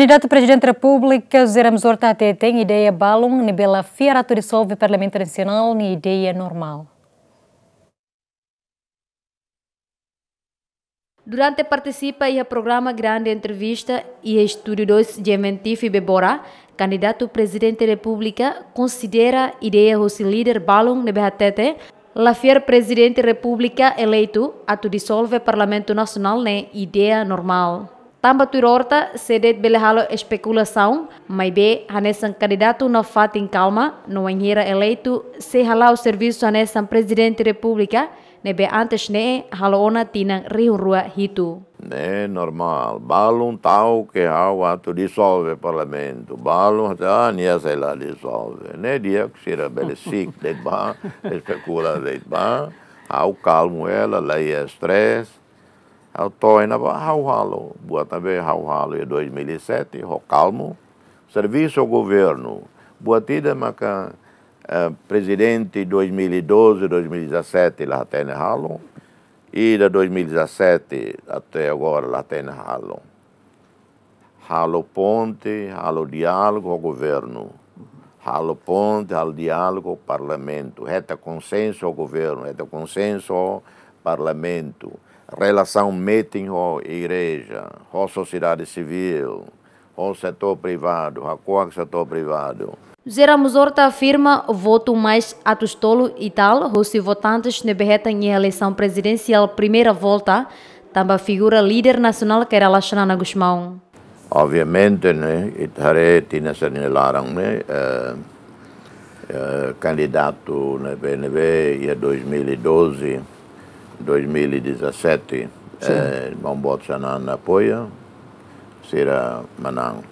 Candidato Presidente da República, Zera Mzorta até tem ideia balão, fiera tu dissolve Parlamento Nacional, ni ideia normal. Durante participa ia programa Grande Entrevista e Estúdio 2 de e Bebora, candidato presidente da República considera ideia seu líder Balon la fiera presidente da República eleito, tu dissolve Parlamento Nacional, né? Ideia normal. Tamba Tuirorta, sedet belehalo especulação, mas be hanesan candidato na fata em calma, no anheira eleito, se halau serviço hanesan presidente república, nebe antes ne halona ona tinang rihurua hitu. Ne normal, balum tal que hau ato dissolve parlamento, balum ah, nia se la dissolve, ne dia que sira bele sic, det ba, especula det ba, hau calmo ela, lei estresse, é Autoinava boa Boatave ralo, em 2007, Rocalmo, Serviço ao Governo, Boatida Macan, eh, Presidente 2012-2017, lá Latene Ralo, e de 2017 até agora lá Latene Ralo. Ralo Ponte, Ralo Diálogo ao Governo, Ralo Ponte, Ralo Diálogo ao Parlamento, reta consenso ao Governo, reta consenso ao Parlamento relação meeting com igreja, com sociedade civil, com setor privado, com o setor privado. Zera Musorta afirma voto mais atustolo e tal, os votantes ne berretam em eleição presidencial primeira volta, também figura líder nacional que era Lachana Gusmão. Obviamente, né, itare tina sanilaram, né, uh, eh, uh, eh, candidato na BNV em 2012, 2017, eh, irmão Botsanan apoia, será Manang.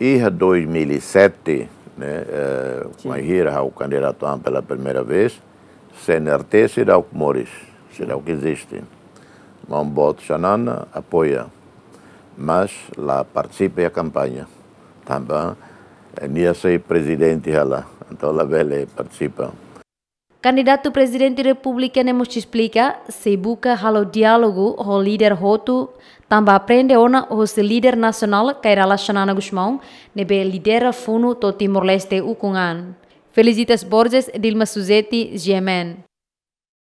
E 2007, né, eh, o candidato pela primeira vez, CNRT será o que mores, será o que existe. Irmão Botsanan apoia, mas lá participa a campanha. Também, é nem sei presidente ela então lá ele participa. Candidato presidente ne te explica se buka halo dialogo, o líder hotu tamba aprende ona o se líder nacional que relacionado ne nebe lidera funu to Timor-Leste ukungan. Felicitas Borges, Dilma Suzetti, Yemen.